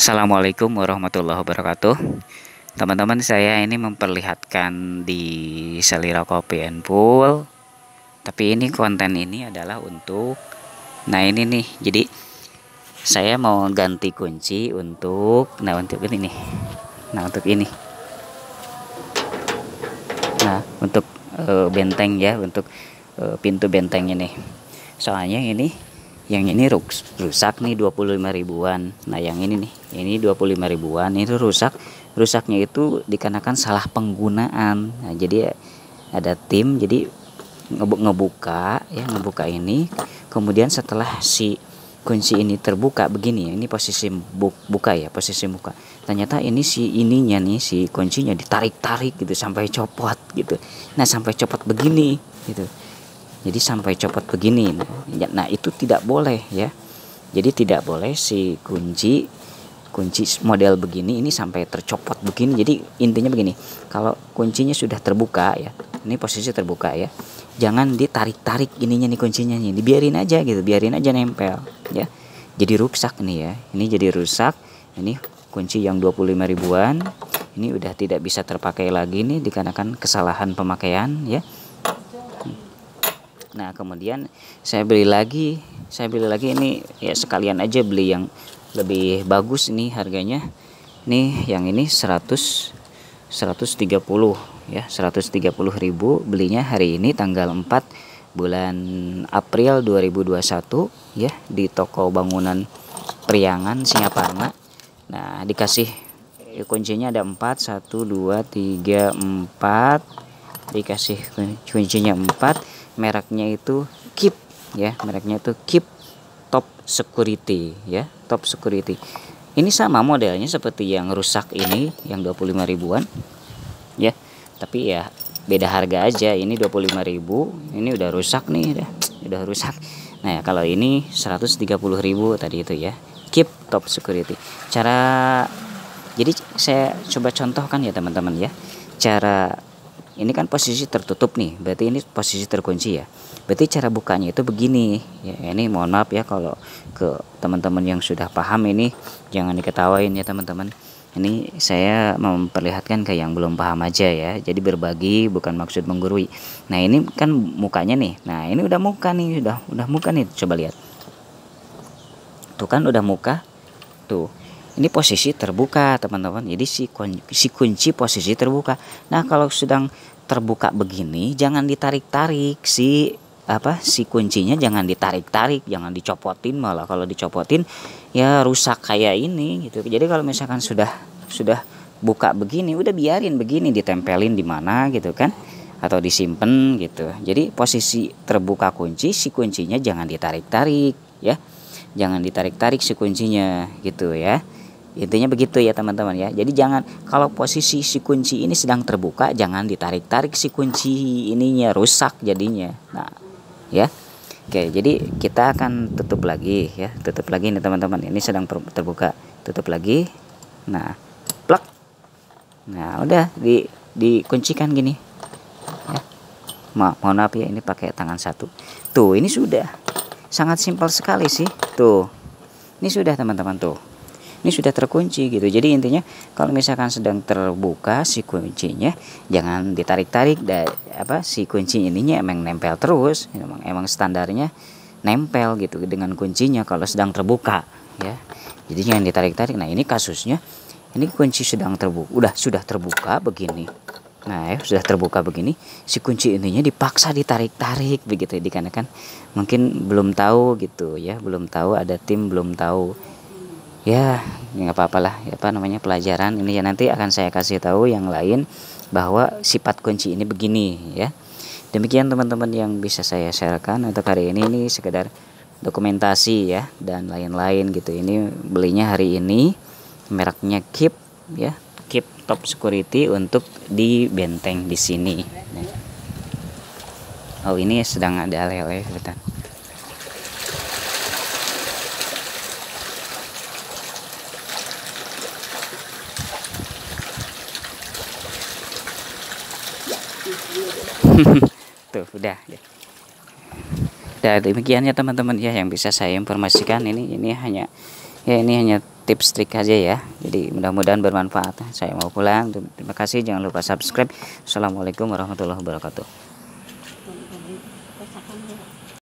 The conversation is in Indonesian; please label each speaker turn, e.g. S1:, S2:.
S1: Assalamualaikum warahmatullahi wabarakatuh Teman-teman saya ini memperlihatkan di selera kopi and pool Tapi ini konten ini adalah untuk Nah ini nih jadi saya mau ganti kunci untuk Nah untuk ini nih Nah untuk ini Nah untuk uh, benteng ya untuk uh, pintu benteng ini Soalnya ini yang ini rusak nih 25 ribuan nah yang ini nih ini 25 ribuan itu rusak rusaknya itu dikarenakan salah penggunaan nah, jadi ada tim jadi ngebuka ya ngebuka ini kemudian setelah si kunci ini terbuka begini ya, ini posisi buka ya posisi buka ternyata ini si ininya nih si kuncinya ditarik-tarik gitu sampai copot gitu nah sampai copot begini gitu jadi sampai copot begini ya, nah itu tidak boleh ya jadi tidak boleh si kunci kunci model begini ini sampai tercopot begini jadi intinya begini kalau kuncinya sudah terbuka ya ini posisi terbuka ya jangan ditarik-tarik ininya nih kuncinya nih dibiarin aja gitu biarin aja nempel ya jadi rusak nih ya ini jadi rusak ini kunci yang 25 ribuan ini udah tidak bisa terpakai lagi nih dikarenakan kesalahan pemakaian ya nah kemudian saya beli lagi saya beli lagi ini ya sekalian aja beli yang lebih bagus ini harganya nih yang ini 100 130 ya 130 ribu belinya hari ini tanggal 4 bulan April 2021 ya di toko bangunan Priangan Singaparna nah dikasih eh, kuncinya ada 4 1 2 3 4 dikasih kuncinya 4 mereknya itu keep ya mereknya itu keep top security ya top security ini sama modelnya seperti yang rusak ini yang 25 ribuan ya tapi ya beda harga aja ini ribu, ini udah rusak nih udah udah rusak nah ya, kalau ini ribu tadi itu ya keep top security cara jadi saya coba contohkan ya teman-teman ya cara ini kan posisi tertutup nih berarti ini posisi terkunci ya berarti cara bukanya itu begini ya ini mohon maaf ya kalau ke teman-teman yang sudah paham ini jangan diketawain ya teman-teman ini saya memperlihatkan ke yang belum paham aja ya jadi berbagi bukan maksud menggurui nah ini kan mukanya nih nah ini udah muka nih udah udah muka nih coba lihat tuh kan udah muka tuh ini posisi terbuka teman-teman jadi si kunci, si kunci posisi terbuka nah kalau sedang terbuka begini jangan ditarik-tarik si apa si kuncinya jangan ditarik-tarik jangan dicopotin malah kalau dicopotin ya rusak kayak ini gitu jadi kalau misalkan sudah sudah buka begini udah biarin begini ditempelin di mana gitu kan atau disimpan gitu jadi posisi terbuka kunci si kuncinya jangan ditarik-tarik ya jangan ditarik-tarik si kuncinya gitu ya Intinya begitu ya teman-teman ya. Jadi jangan kalau posisi si kunci ini sedang terbuka jangan ditarik-tarik si kunci ininya rusak jadinya. Nah, ya. Oke, jadi kita akan tutup lagi ya. Tutup lagi nih teman-teman. Ini sedang terbuka. Tutup lagi. Nah, plak. Nah, udah di dikuncikan gini. Ya. Ma mohon maaf ya ini pakai tangan satu. Tuh, ini sudah. Sangat simpel sekali sih. Tuh. Ini sudah teman-teman tuh ini sudah terkunci gitu jadi intinya kalau misalkan sedang terbuka si kuncinya jangan ditarik-tarik apa si kunci ininya emang nempel terus emang emang standarnya nempel gitu dengan kuncinya kalau sedang terbuka ya jadi jangan ditarik-tarik nah ini kasusnya ini kunci sedang terbuka udah sudah terbuka begini nah ya sudah terbuka begini si kunci ininya dipaksa ditarik-tarik begitu dikarenakan mungkin belum tahu gitu ya belum tahu ada tim belum tahu Ya, ya nggak apa-apa lah ya apa namanya pelajaran ini ya nanti akan saya kasih tahu yang lain bahwa sifat kunci ini begini ya demikian teman-teman yang bisa saya sharekan untuk hari ini ini sekedar dokumentasi ya dan lain-lain gitu ini belinya hari ini mereknya Keep ya Keep Top Security untuk di benteng di sini nah. oh ini sedang ada lele tuh udah Dan demikian ya teman-teman ya yang bisa saya informasikan ini ini hanya ya ini hanya tips trik aja ya. Jadi mudah-mudahan bermanfaat. Saya mau pulang. Terima kasih. Jangan lupa subscribe. Assalamualaikum warahmatullahi wabarakatuh.